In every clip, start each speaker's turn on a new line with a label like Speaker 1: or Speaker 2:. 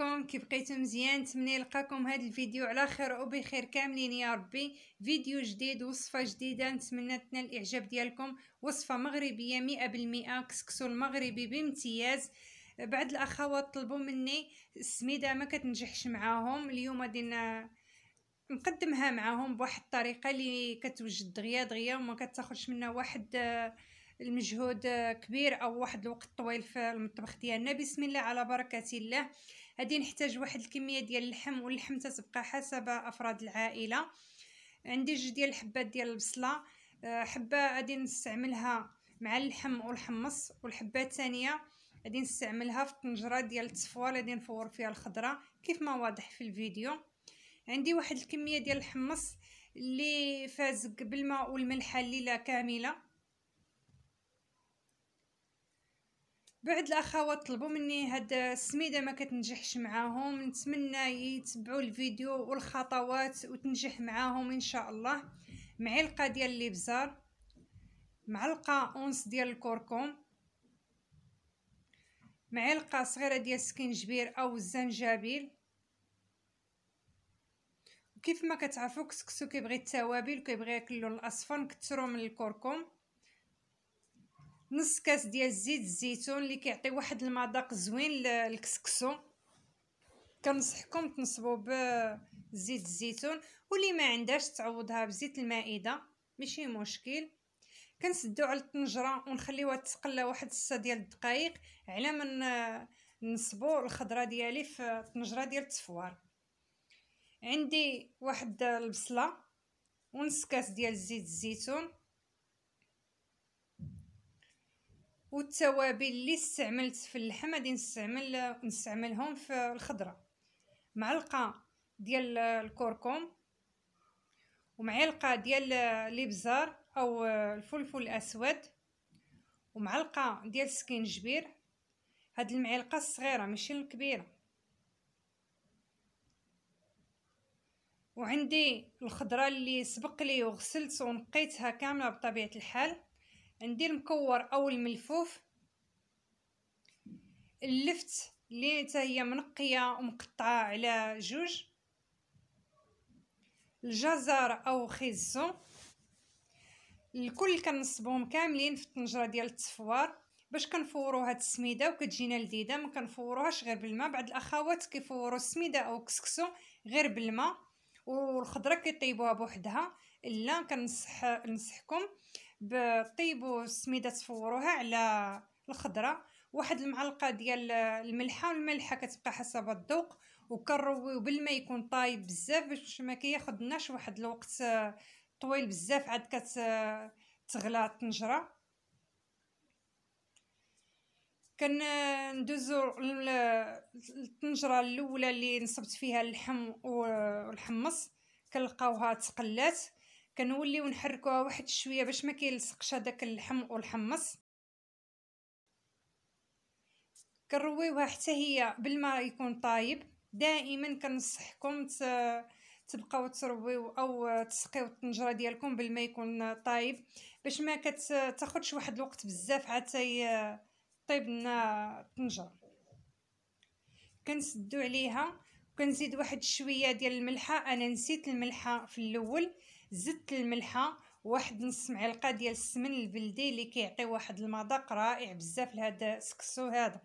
Speaker 1: عليكم كي بقيتو مزيان نتمنى نلقاكم هذا الفيديو على خير وبخير كاملين يا ربي فيديو جديد وصفه جديده نتمنى تنال الاعجاب ديالكم وصفه مغربيه مئة بالمئة كسكسو المغربي بامتياز بعض الاخوات طلبوا مني السميده ما كتنجحش معاهم اليوم درنا نقدمها معاهم بواحد الطريقه اللي كتوجد دغيا دغيا وما كتاخذش منا واحد آه، المجهود آه، كبير او واحد الوقت طويل في المطبخ ديالنا بسم الله على بركه الله غادي نحتاج واحد الكميه ديال اللحم واللحم تتبقى حسب افراد العائله عندي جوج ديال الحبات ديال البصله آه، حبه غادي نستعملها مع اللحم والحمص والحبه الثانيه غادي نستعملها في الطنجره ديال التصفوال غادي نفور فيها الخضره كيف ما واضح في الفيديو عندي واحد الكميه ديال الحمص اللي فاز بالماء والملحه الليله كامله بعد الاخوات طلبوا مني هاد السميده ما كتنجحش معاهم نتمنى يتبعوا الفيديو والخطوات وتنجح معاهم ان شاء الله معلقه ديال الابزار معلقه اونس ديال الكركم معلقه صغيره ديال السكينجبير او الزنجبيل وكيف ما كتعرفوا كسكسو كيبغي التوابل وكيبغي ياكلو الاصفر نكثروا من الكركم نص كاس ديال زيت الزيتون اللي كيعطي واحد المذاق زوين للكسكسو كنصحكم تنصبوا بزيت الزيتون واللي ما عندهاش تعوضها بزيت المائده ماشي مشكل كنسدو على الطنجره ونخليوها تتقلى واحد 6 ديال الدقائق على من نصبو الخضره ديالي في الطنجره ديال التفوار عندي واحد البصله ونص كاس ديال زيت الزيتون والتوابل اللي استعملت في اللحم غادي نستعمل نستعملهم في الخضره معلقه ديال الكركم ومعلقه ديال الابزار او الفلفل الاسود ومعلقه ديال السكينجبير هاد المعلقه الصغيره ماشي الكبيره وعندي الخضره اللي سبق لي وغسلت ونقيتها كامله بطبيعه الحال ندير مكور او الملفوف اللفت اللي حتى هي منقيه ومقطعه على جوج الجزر او خيزو الكل كنصبهم كاملين في الطنجره ديال التفوار باش كنفوروا هاد السميده وكتجينا لذيذه ما كنفوروهاش غير بالماء بعض الاخوات كيفوروا السميده او كسكسو غير بالماء والخضره كيطيبوها بوحدها الا كنصح نصحكم بطيبوا السميده تفوروها على الخضره واحد المعلقه ديال الملحه والملحه كتبقى حسب الذوق وكنرويو بالماء يكون طايب بزاف باش ما كياخذناش واحد الوقت طويل بزاف عاد كتغلى الطنجره كندوزو الطنجره الاولى اللي نصبت فيها اللحم والحمص كنلقاوها تقلات كنوليو نحركوها واحد شويه باش ما كيلصقش هذاك اللحم والحمص كنرويوها حتى هي بالماء يكون طايب دائما كنصحكم تبقاو ترويو او تسقيو الطنجره ديالكم بالماء يكون طايب باش ما كتاخذش واحد الوقت بزاف حتى طيب لنا الطنجره كنسدو عليها وكنزيد واحد شويه ديال الملحه انا نسيت الملحه في الاول زدت الملحه واحد نص معلقه ديال السمن البلدي اللي كيعطي واحد المذاق رائع بزاف لهذا السكسو هذا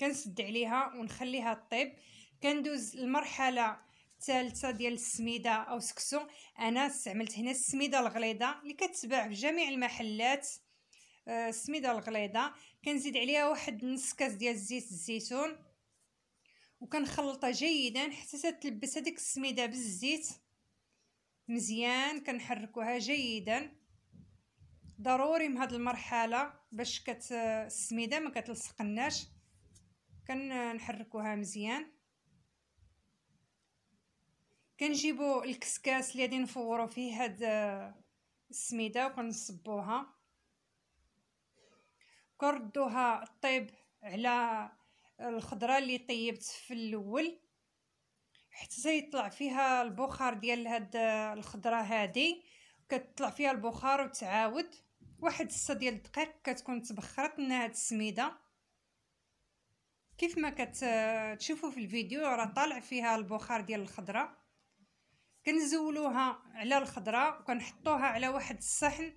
Speaker 1: كنسد عليها ونخليها طيب كندوز المرحله الثالثه ديال السميده او سكسو انا استعملت هنا السميده الغليظه اللي كتباع في جميع المحلات آه، السميده الغليظه كنزيد عليها واحد نص كاس ديال زيت الزيتون وكنخلطها جيدا حتى تلبس هذيك السميده بالزيت مزيان كنحركوها جيدا ضروري من هاد المرحله باش كت السميده ما كتلصقناش كنحركوها مزيان كنجيبو الكسكاس اللي غادي نفورو فيه هاد السميده وكنصبوها كنردوها طيب على الخضره اللي طيبت في الاول حتى يطلع فيها البخار ديال هاد الخضره هادي كتطلع فيها البخار وتعاود واحد السه ديال الدقيق كتكون تبخرت لنا هاد السميده كيف ما كتشوفوا في الفيديو راه طالع فيها البخار ديال الخضره كنزولوها على الخضره وكنحطوها على واحد الصحن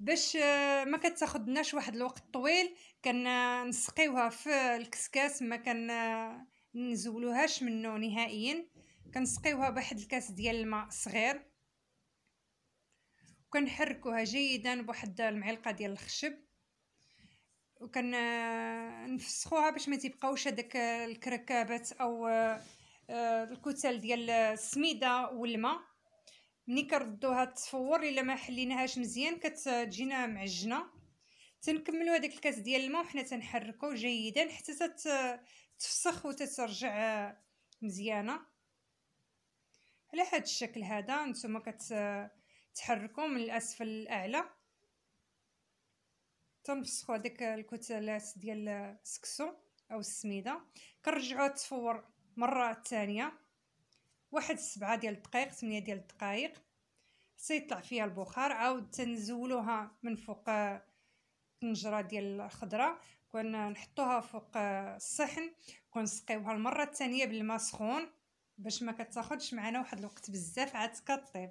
Speaker 1: باش آه، ما كتاخذناش واحد الوقت طويل كنسقيوها في الكسكاس ما كن آه، نزولوهاش منه نهائيا كنسقيوها بواحد الكاس ديال الماء صغير وكنحركوها جيدا بواحد المعلقه ديال الخشب وكنفسخوها باش ما تيبقاوش هذاك الكركبات او آه، آه، الكتل ديال السميده والماء ملي كنردوها تفور الا ما حليناهاش مزيان كتجينا معجنه تنكملوا هذاك الكاس ديال الماء وحنا تنحركو جيدا حتى تفسخ وتترجع مزيانه على هذا الشكل هذا نتوما كتحركوا من الاسفل الاعلى تنفسخوا هذيك الكتلات ديال السكسو او السميده كنرجعوها تفور مره ثانيه واحد سبعة ديال الدقائق ثمانية ديال الدقائق حتى يطلع فيها البخار عاود تنزولوها من فوق طنجره ديال الخضره نحطوها فوق آه، الصحن كنسقيوها المره الثانيه بالماء سخون باش ما كتاخذش معنا واحد الوقت بزاف عاد كطيب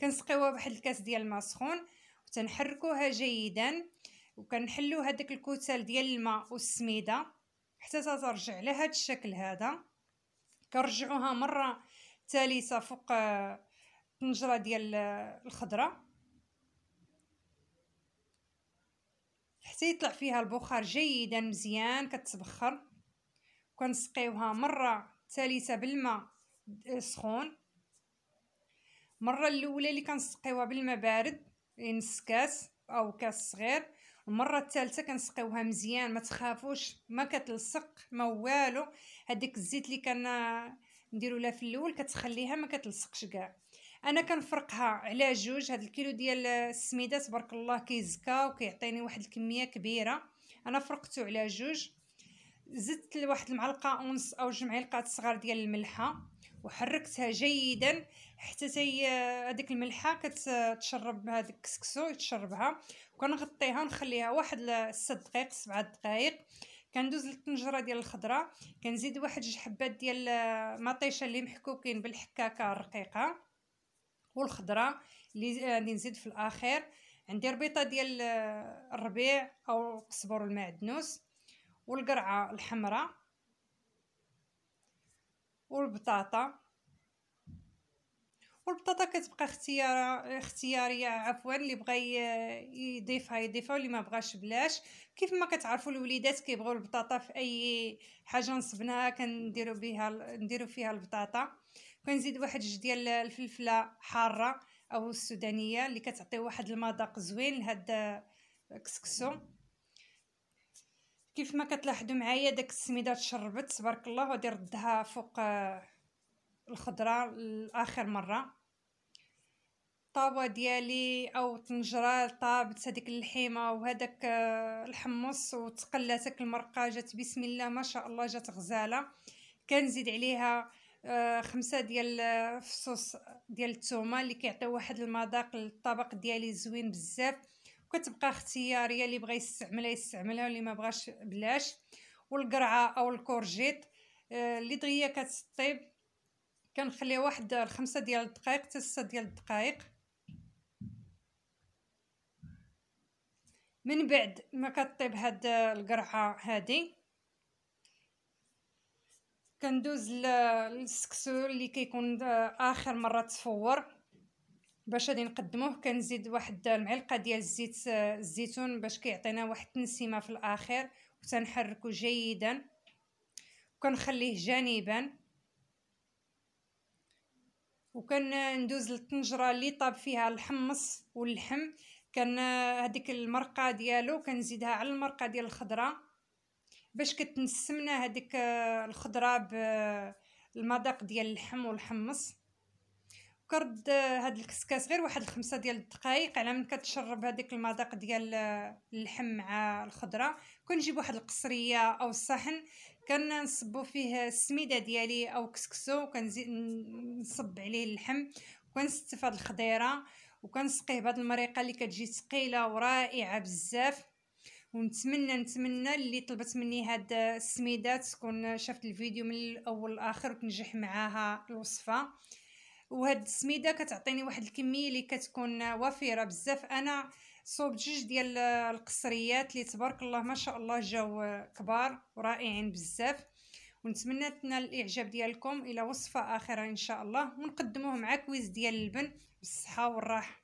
Speaker 1: كنسقيوها بواحد الكاس ديال الماء سخون وتنحركوها جيدا وكنحلو هذاك الكتل ديال الماء والسميده حتى ترجع لهاد الشكل هذا كنرجعوها مره ثالثه فوق آه، الطنجره ديال آه، الخضره حتى يطلع فيها البخار جيدا مزيان كتبخر وكنسقيوها مره ثالثه بالماء سخون المره الاولى اللي كنسقيوها بالماء بارد نص يعني كاس او كاس صغير المره الثالثه كنسقيوها مزيان ما تخافوش ما كتلصق ما والو هذيك الزيت اللي كان نديرو لها في الاول كتخليها ما كتلصقش كاع انا كنفرقها على جوج هاد الكيلو ديال السميده تبارك الله كيزكى وكيعطيني واحد الكميه كبيره انا فرقته على جوج زدت لواحد المعلقه اونص او جوج معلقات صغار ديال الملحه وحركتها جيدا حتى تي هذيك الملحه كتشرب هذاك الكسكسو يتشربها وكنغطيها ونخليها واحد الست دقائق سبعة دقائق كندوز للطنجره ديال الخضره كنزيد واحد جوج حبات ديال مطيشه اللي محكوكين بالحكاكه الرقيقه والخضره اللي غادي نزيد في الاخير عندي ربيطه ديال الربيع او القزبر والمعدنوس والقرعه الحمراء والبطاطا والبطاطا كتبقى اختيار اختياريه عفوا اللي بغى يضيفها يضيفها واللي ما بغاش بلاش كيف ما كتعرفوا الوليدات كيبغوا البطاطا في اي حاجه نصبناها كنديروا بها نديروا فيها البطاطا كنزيد واحد جوج ديال الفلفله حاره او السودانيه اللي كتعطي واحد المذاق زوين لهاد الكسكسو كيف ما كتلاحظوا معايا داك السميده تشربت تبارك الله غادي نردها فوق آه، الخضره لاخر مره الطاوه ديالي او الطنجره طابت هذيك اللحيمه وهذاك آه، الحمص وتقلاتك المرقه جات بسم الله ما شاء الله جات غزاله كنزيد عليها آه، خمسة ديال آه، فصوص ديال الثومه اللي كيعطيو واحد المذاق للطبق ديالي زوين بزاف وكتبقى اختياريه اللي بغى يستعملها يستعملها واللي ما بغاش بلاش والقرعه او الكورجيت آه، اللي دغيا كتطيب كنخليها واحد الخمسة ديال الدقائق حتى سته ديال الدقائق من بعد ما كطيب هاد القرعه هادي كندوز للسكسو اللي كيكون اخر مره تفور باش غادي نقدموه كنزيد واحد المعلقه ديال الزيت الزيتون باش كيعطينا واحد التنسيمه في الاخير وتنحركو جيدا وكنخليه جانبا ندوز للطنجره اللي طاب فيها الحمص واللحم كان هذيك المرقه ديالو كنزيدها على المرقه ديال الخضره باش كتنسمنا هذيك آه، الخضره بالمذاق آه، ديال اللحم والحمص كرد آه، هاد الكسكاس غير واحد الخمسة ديال الدقائق على من كتشرب هذيك المذاق ديال اللحم مع الخضره كنجيب واحد القصريه او الصحن كنصبو فيه السميده ديالي او كسكسو وكنزيد نصب عليه اللحم وكنستف هاد الخضيره وكنسقيه بهاد المريقه اللي كتجي ثقيله ورائعه بزاف ونتمنى نتمنى اللي طلبت مني هاد السميدات تكون شافت الفيديو من الاول لاخر وتنجح معاها الوصفه وهاد السميده كتعطيني واحد الكميه اللي كتكون وفيره بزاف انا صوبت جوج ديال القصريات اللي تبارك الله ما شاء الله جاو كبار ورائعين بزاف ونتمنى تنال الاعجاب ديالكم الى وصفه اخرى ان شاء الله ونقدموه مع كويز ديال اللبن بالصحه والراحه